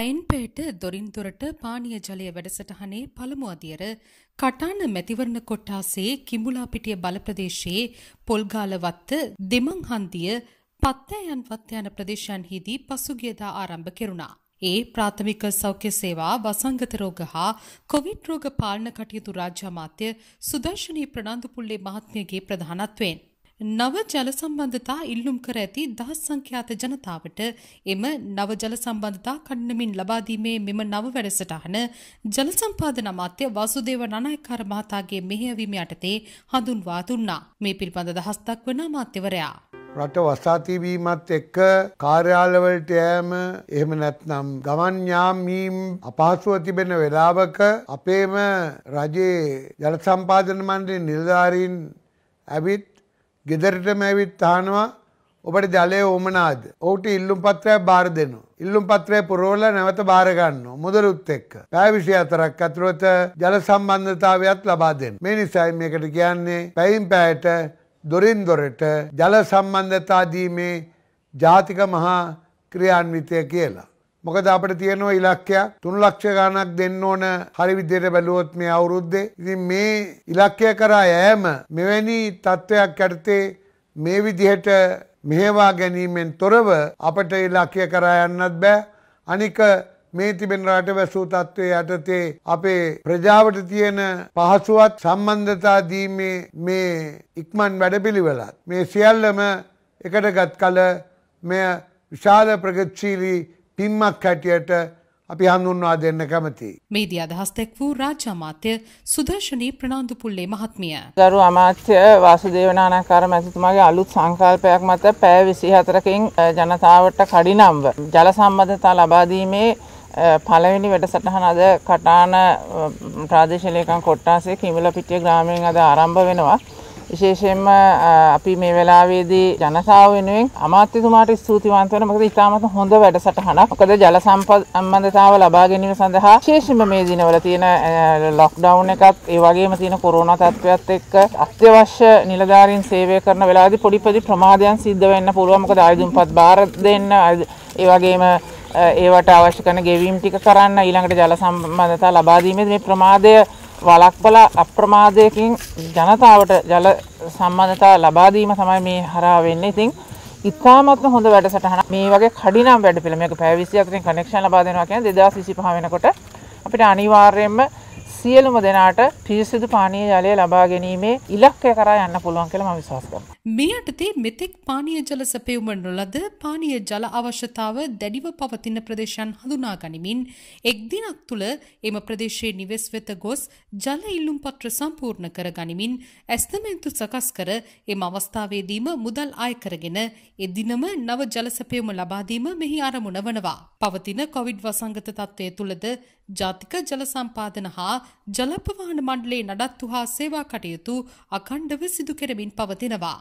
ඇයින්පේට දොරින්තොරට පානිය ජලය වැඩසටහනේ පළමු අදියර කටාන මැතිවරණ කොට්ටාසේ කිඹුලාපිටිය බලප්‍රදේශයේ පොල්ගාල වත්ත දෙමංහන්දිය පත්තෑයන්වත් යන ප්‍රදේශයන්හිදී පසුගියදා ආරම්භ කෙරුණා. ඒ ප්‍රාථමික සෞඛ්‍ය සේවා වසංගත රෝග හා කොවිඩ් රෝග පාලන කටයුතු රාජ්‍ය අමාත්‍ය සුදර්ශනී ප්‍රනාන්දුපුල්ලේ මහත්මියගේ ප්‍රධානත්වයෙන් නව ජල සම්බන්ධතා ඉල්ලුම් කර ඇති දහස් සංඛ්‍යාත ජනතාවට එම නව ජල සම්බන්ධතා කණ්ඩමින් ලබා දීමේ මෙම නව වැඩසටහන ජල සම්පාදන අමාත්‍ය වාසුදේව නනායකාර මහතාගේ මෙහෙයවීම යටතේ හඳුන්වා දුන්නා. මේ පිළිබඳ දහස් දක්වන අමාත්‍යවරයා රට වසාතිවීමත් එක්ක කාර්යාලවලට යෑම එහෙම නැත්නම් ගමන් යාමීම් අපහසුව තිබෙන වෙලාවක අපේම රජයේ ජල සම්පාදන මණ්ඩලේ නිලධාරීන් ඇවිත් ගෙදරටම ඇවිත් අහනවා ඔබට ජලය ඕමනාද ඕට ඉල්ලුම් පත්‍රයක් බාර දෙනවා. ඉල්ලුම් පත්‍රය පුරෝල නැවත බාරගන්න මුදලුත් එක්ක. පැවිෂය අතරක් අතුරත ජල සම්බන්ධතාවයක් ලබා දෙන්න. මේ නිසයි මේකට කියන්නේ පැයිම් පෑයට දොරින් දොරට ජල සම්බන්ධතා දීමේ ජාතික මහා ක්‍රියාන්විතය කියලා. මොකද අපට තියෙනවා ඉලක්කයක් තුන් ලක්ෂ ගණනක් දෙන්න ඕන හරි විදියට බැලුවොත් මේ අවුරුද්දේ. ඉතින් මේ ඉලක්කය කරා යෑම මෙවැනි තත්ත්වයක් යටතේ මේ විදිහට මෙහෙවා ගැනීමෙන් තොරව අපට ඉලක්කය කරා යන්නත් බෑ. අනික මේ තිබෙන රටවැසූ තත්ත්වය යටතේ අපේ ප්‍රජාවට තියෙන පහසුවත් සම්බන්ධතා දීමේ මේ ඉක්මන් වැඩපිළිවෙලත් මේ සියල්ලම එකටගත් කල මෙය විශාල ප්‍රගතිශීලී පිම්මක් කැටියට අපි හඳුන්වා දෙන්න කැමති. මේදී අදහස් දැක් වූ රාජ්‍යමාත්‍ය සුදර්ශනී ප්‍රනාන්දු පුල්ලේ මහත්මිය. ගරු අමාත්‍ය වාසුදේවනානාකාර මැතිතුමාගේ අලුත් සංකල්පයක් මත පැය 24කින් ජනතාවට කඩිනම්ව ජල සම්බන්ධතා ලබා දීමේ පළවෙනි වැඩසටහන අද කටාන ප්‍රාදේශීය ලේකම් කොට්ටාසේ කිඹුලපිටිය ග්‍රාමයෙන් අද ආරම්භ වෙනවා. විශේෂයෙන්ම අපි මේ වෙලාවේදී ජනතාව වෙනුවෙන් අමාත්‍යතුමාට ස්තුතිවන්ත වෙනවා. මොකද ඉතාමත් හොඳ වැඩසටහනක්. මොකද ජල සම්බන්ධතාව ලබා ගැනීම සඳහා විශේෂයෙන්ම මේ දිනවල තියෙන ලොක්ඩවුන් එකත් ඒ වගේම තියෙන කොරෝනා තත්ත්වයත් එක්ක අත්‍යවශ්‍ය නිලධාරීන් සේවය කරන වෙලාවේදී පොඩි පොඩි ප්‍රමාදයන් සිද්ධ වෙන්න පුළුවන්. මොකද ආයුධම්පත් බාර දෙන්න ඒ වගේම ඒවට අවශ්‍ය කරන ගෙවීම් ටික කරන්න ඊළඟට ජල සම්බන්ධතා ලබා දීමේදී මේ ප්‍රමාදය වලක්වලා අප්‍රමාදයකින් ජනතාවට ජල සම්බන්ධතා ලබා දීම තමයි මේ හරහා වෙන්නේ. ඉතින් ඉතාමත්ම හොඳ වැඩසටහන. මේ වගේ කඩිනම් වැඩපිළිවෙලක් පැය 24කින් කනෙක්ෂන් ලබා දෙනවා කියන්නේ 2025 වෙනකොට අපිට අනිවාර්යයෙන්ම සියලුම දෙනාට පිරිසිදු පානීය ජලය ලබා ගැනීමේ ඉලක්කය කරා යන්න පුළුවන් කියලා මම විශ්වාස කරනවා. මේ යටතේ මෙතෙක් පානීය ජල සැපයුම නොලද පානීය ජල අවශ්‍යතාව දැඩිව පවතින ප්‍රදේශයන් හඳුනා ගනිමින් එක් දිනක් තුළ එම ප්‍රදේශයේ නිවෙස් වෙත ගොස් ජල ඉල්ලුම් පත්‍ර සම්පූර්ණ කර ගනිමින් ඇස්තමේන්තු සකස් කර එම අවස්ථාවේදීම මුදල් ආය කරගෙන එදිනම නව ජල සැපයුම ලබා දීම මෙහි අරමුණ වනවා. පවතින කොවිඩ් වසංගත තත්ත්වය තුළද ජාතික ජල සම්පාදන හා ජලපවාන මණ්ඩලේ නඩත්තු හා සේවා කටයුතු අකණ්ඩව සිදු කෙරමින් පවතිනවා.